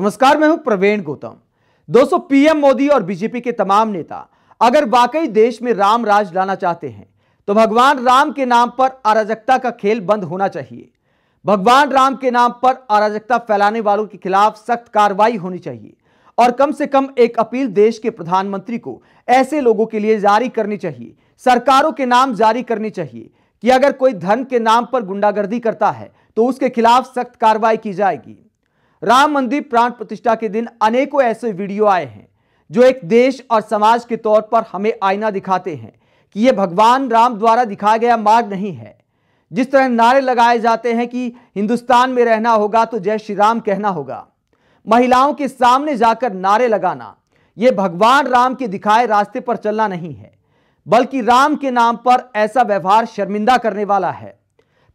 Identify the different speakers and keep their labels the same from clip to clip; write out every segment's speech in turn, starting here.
Speaker 1: नमस्कार मैं हूं प्रवीण गौतम दोस्तों पीएम मोदी और बीजेपी के तमाम नेता अगर वाकई देश में राम राज लाना चाहते हैं तो भगवान राम के नाम पर अराजकता का खेल बंद होना चाहिए भगवान राम के नाम पर अराजकता फैलाने वालों के खिलाफ सख्त कार्रवाई होनी चाहिए और कम से कम एक अपील देश के प्रधानमंत्री को ऐसे लोगों के लिए जारी करनी चाहिए सरकारों के नाम जारी करनी चाहिए कि अगर कोई धर्म के नाम पर गुंडागर्दी करता है तो उसके खिलाफ सख्त कार्रवाई की जाएगी राम मंदिर प्राण प्रतिष्ठा के दिन अनेकों ऐसे वीडियो आए हैं जो एक देश और समाज के तौर पर हमें आईना दिखाते हैं कि ये भगवान राम द्वारा दिखाया गया मार्ग नहीं है जिस तरह नारे लगाए जाते हैं कि हिंदुस्तान में रहना होगा तो जय श्री राम कहना होगा महिलाओं के सामने जाकर नारे लगाना ये भगवान राम के दिखाए रास्ते पर चलना नहीं है बल्कि राम के नाम पर ऐसा व्यवहार शर्मिंदा करने वाला है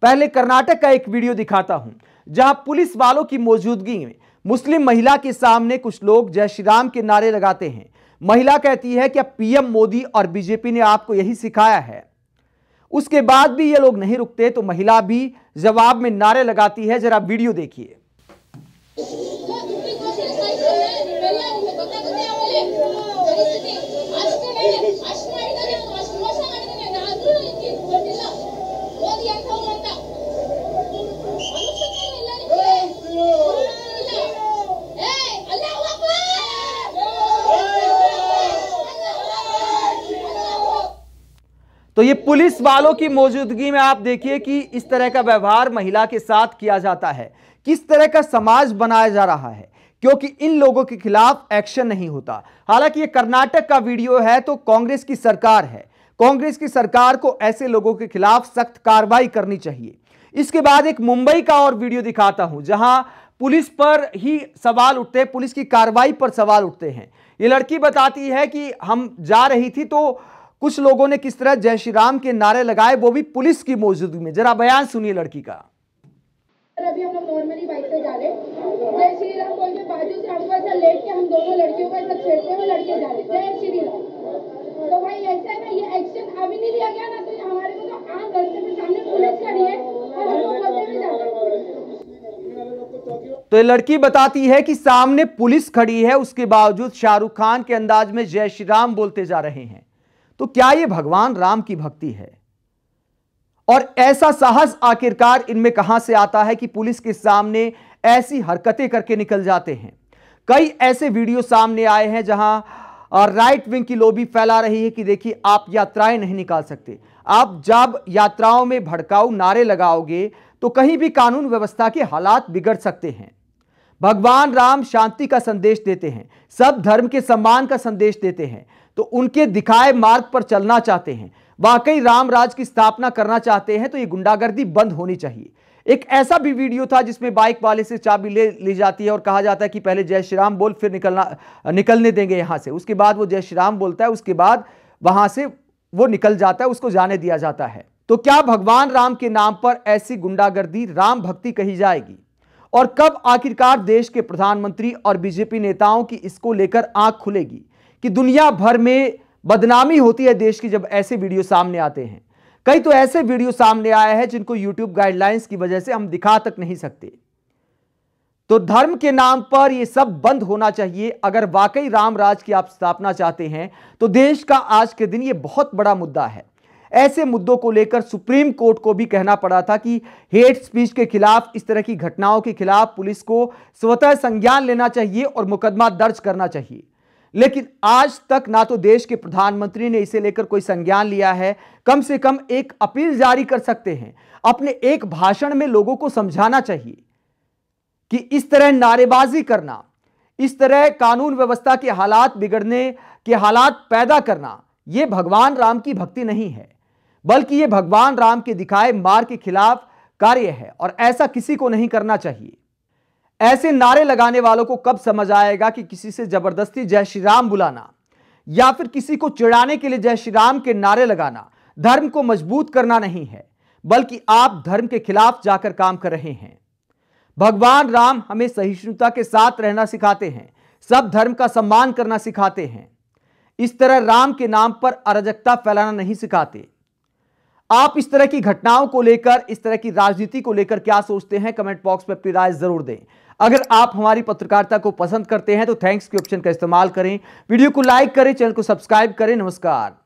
Speaker 1: पहले कर्नाटक का एक वीडियो दिखाता हूं जहां पुलिस वालों की मौजूदगी में मुस्लिम महिला के सामने कुछ लोग जय श्री राम के नारे लगाते हैं महिला कहती है कि पीएम मोदी और बीजेपी ने आपको यही सिखाया है उसके बाद भी ये लोग नहीं रुकते तो महिला भी जवाब में नारे लगाती है जरा वीडियो देखिए तो ये पुलिस वालों की मौजूदगी में आप देखिए कि इस तरह का व्यवहार महिला के साथ किया जाता है किस तरह का समाज बनाया जा रहा है क्योंकि इन लोगों के खिलाफ एक्शन नहीं होता हालांकि ये कर्नाटक का वीडियो है तो कांग्रेस की सरकार है कांग्रेस की सरकार को ऐसे लोगों के खिलाफ सख्त कार्रवाई करनी चाहिए इसके बाद एक मुंबई का और वीडियो दिखाता हूं जहां पुलिस पर ही सवाल उठते हैं पुलिस की कार्रवाई पर सवाल उठते हैं ये लड़की बताती है कि हम जा रही थी तो कुछ लोगों ने किस तरह जय श्री राम के नारे लगाए वो भी पुलिस की मौजूदगी में जरा बयान सुनिए लड़की का अभी हम लोग नॉर्मली बाइक से जा रहे जय श्री राम बोल के बाजू से हमको ऐसा लेट के हम दोनों लड़कियों को ऐसा छेड़ते हुए लड़के जा रहे जय श्री राम तो भाई ये एक्शन अभी नहीं लिया गया ना तो हमारे को तो आम में सामने पुलिस खड़ी है और हम लोग बोलते जा रहे तो ये लड़की बताती है कि सामने पुलिस खड़ी है उसके बावजूद शाहरुख खान के अंदाज में जय श्री राम बोलते जा रहे हैं तो क्या यह भगवान राम की भक्ति है और ऐसा साहस आखिरकार इनमें कहां से आता है कि पुलिस के सामने ऐसी हरकतें करके निकल जाते हैं कई ऐसे वीडियो सामने आए हैं जहां और राइट विंग की लोबी फैला रही है कि देखिए आप यात्राएं नहीं निकाल सकते आप जब यात्राओं में भड़काऊ नारे लगाओगे तो कहीं भी कानून व्यवस्था के हालात बिगड़ सकते हैं भगवान राम शांति का संदेश देते हैं सब धर्म के सम्मान का संदेश देते हैं तो उनके दिखाए मार्ग पर चलना चाहते हैं वाकई राम राज की स्थापना करना चाहते हैं तो ये गुंडागर्दी बंद होनी चाहिए एक ऐसा भी वीडियो था जिसमें बाइक वाले से चाबी ले ली जाती है और कहा जाता है कि पहले जय श्री राम बोल फिर निकलना निकलने देंगे यहां से उसके बाद वो जय श्री राम बोलता है उसके बाद वहां से वो निकल जाता है उसको जाने दिया जाता है तो क्या भगवान राम के नाम पर ऐसी गुंडागर्दी राम भक्ति कही जाएगी और कब आखिरकार देश के प्रधानमंत्री और बीजेपी नेताओं की इसको लेकर आंख खुलेगी कि दुनिया भर में बदनामी होती है देश की जब ऐसे वीडियो सामने आते हैं कई तो ऐसे वीडियो सामने आए हैं जिनको यूट्यूब गाइडलाइंस की वजह से हम दिखा तक नहीं सकते तो धर्म के नाम पर यह सब बंद होना चाहिए अगर वाकई राम राज की आप स्थापना चाहते हैं तो देश का आज के दिन ये बहुत बड़ा मुद्दा है ऐसे मुद्दों को लेकर सुप्रीम कोर्ट को भी कहना पड़ा था कि हेट स्पीच के खिलाफ इस तरह की घटनाओं के खिलाफ पुलिस को स्वतः संज्ञान लेना चाहिए और मुकदमा दर्ज करना चाहिए लेकिन आज तक ना तो देश के प्रधानमंत्री ने इसे लेकर कोई संज्ञान लिया है कम से कम एक अपील जारी कर सकते हैं अपने एक भाषण में लोगों को समझाना चाहिए कि इस तरह नारेबाजी करना इस तरह कानून व्यवस्था के हालात बिगड़ने के हालात पैदा करना यह भगवान राम की भक्ति नहीं है बल्कि ये भगवान राम के दिखाए मार के खिलाफ कार्य है और ऐसा किसी को नहीं करना चाहिए ऐसे नारे लगाने वालों को कब समझ आएगा कि किसी से जबरदस्ती जय श्री राम बुलाना या फिर किसी को चिढ़ाने के लिए जय श्री राम के नारे लगाना धर्म को मजबूत करना नहीं है बल्कि आप धर्म के खिलाफ जाकर काम कर रहे हैं भगवान राम हमें सहिष्णुता के साथ रहना सिखाते हैं सब धर्म का सम्मान करना सिखाते हैं इस तरह राम के नाम पर अराजकता फैलाना नहीं सिखाते आप इस तरह की घटनाओं को लेकर इस तरह की राजनीति को लेकर क्या सोचते हैं कमेंट बॉक्स में अपनी राय जरूर दें अगर आप हमारी पत्रकारिता को पसंद करते हैं तो थैंक्स के ऑप्शन का इस्तेमाल करें वीडियो को लाइक करें चैनल को सब्सक्राइब करें नमस्कार